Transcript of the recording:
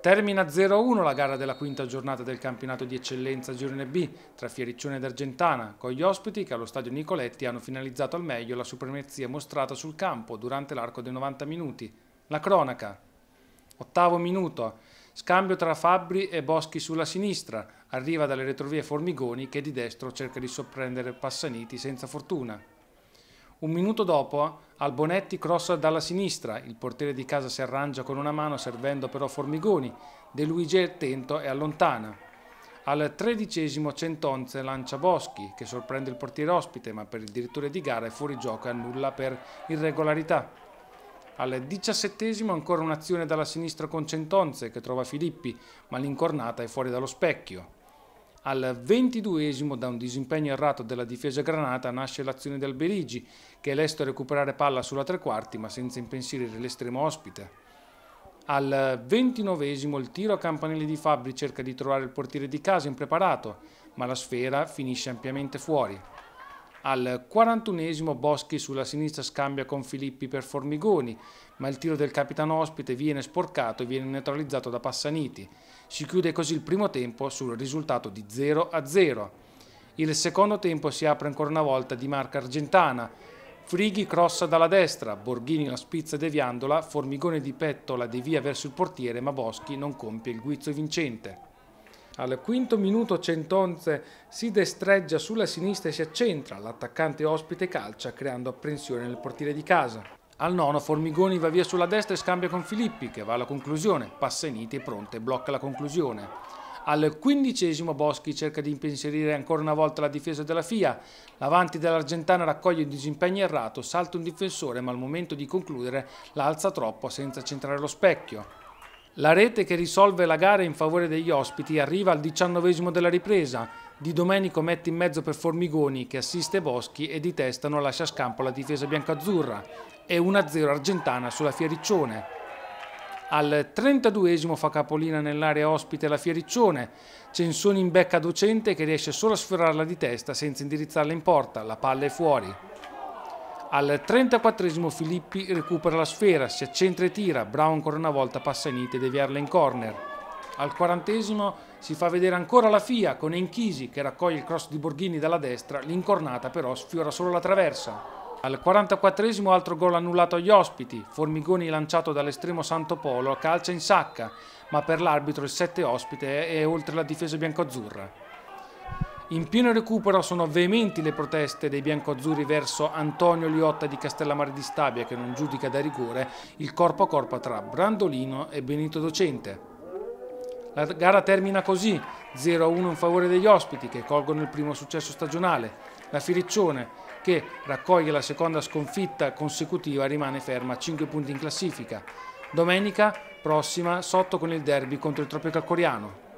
Termina 0-1 la gara della quinta giornata del campionato di eccellenza Girone B tra Fiericcione ed Argentana, con gli ospiti che allo stadio Nicoletti hanno finalizzato al meglio la supremazia mostrata sul campo durante l'arco dei 90 minuti. La cronaca. Ottavo minuto. Scambio tra Fabbri e Boschi sulla sinistra. Arriva dalle retrovie Formigoni che di destro cerca di sorprendere Passaniti senza fortuna. Un minuto dopo Albonetti crossa dalla sinistra, il portiere di casa si arrangia con una mano servendo però Formigoni, De Luigi è attento e allontana. Al tredicesimo Centonze lancia Boschi che sorprende il portiere ospite ma per il direttore di gara è fuori gioco e annulla per irregolarità. Al diciassettesimo ancora un'azione dalla sinistra con Centonze che trova Filippi ma l'incornata è fuori dallo specchio. Al ventiduesimo, da un disimpegno errato della difesa granata, nasce l'azione del Berigi, che è lesto a recuperare palla sulla tre quarti, ma senza impensierire l'estremo ospite. Al ventinovesimo il tiro a campanelli di Fabri cerca di trovare il portiere di casa impreparato, ma la sfera finisce ampiamente fuori. Al 41esimo Boschi sulla sinistra scambia con Filippi per Formigoni, ma il tiro del capitano ospite viene sporcato e viene neutralizzato da Passaniti. Si chiude così il primo tempo sul risultato di 0 a 0. Il secondo tempo si apre ancora una volta di marca argentana. Frighi crossa dalla destra, Borghini la spizza deviandola, Formigone di petto la devia verso il portiere ma Boschi non compie il guizzo vincente. Al quinto minuto Centonze si destreggia sulla sinistra e si accentra, l'attaccante ospite calcia creando apprensione nel portiere di casa. Al nono Formigoni va via sulla destra e scambia con Filippi che va alla conclusione, Passeniti pronte e blocca la conclusione. Al quindicesimo Boschi cerca di impensierire ancora una volta la difesa della FIA, l'avanti dell'Argentana raccoglie un disimpegno errato, salta un difensore ma al momento di concludere l'alza troppo senza centrare lo specchio. La rete che risolve la gara in favore degli ospiti arriva al diciannovesimo della ripresa. Di Domenico mette in mezzo per Formigoni che assiste Boschi e di testa non lascia scampo la difesa biancazzurra. E 1-0 Argentana sulla Fiericcione. Al 32 fa capolina nell'area ospite la Fiericcione. Censoni in becca docente che riesce solo a sfiorarla di testa senza indirizzarla in porta. La palla è fuori. Al 34 Filippi recupera la sfera, si accentra e tira, Brown ancora una volta passa in Nite e deviarla in corner. Al 40 si fa vedere ancora la FIA con Enchisi che raccoglie il cross di Borghini dalla destra, l'incornata però sfiora solo la traversa. Al 44 altro gol annullato agli ospiti, Formigoni lanciato dall'estremo Santo Polo calcia in sacca, ma per l'arbitro il 7 ospite è oltre la difesa biancoazzurra. In pieno recupero sono veementi le proteste dei biancoazzurri verso Antonio Liotta di Castellammare di Stabia che non giudica da rigore il corpo a corpo tra Brandolino e Benito Docente. La gara termina così, 0-1 in favore degli ospiti che colgono il primo successo stagionale. La Firiccione che raccoglie la seconda sconfitta consecutiva rimane ferma a 5 punti in classifica. Domenica prossima sotto con il derby contro il Tropical Coriano.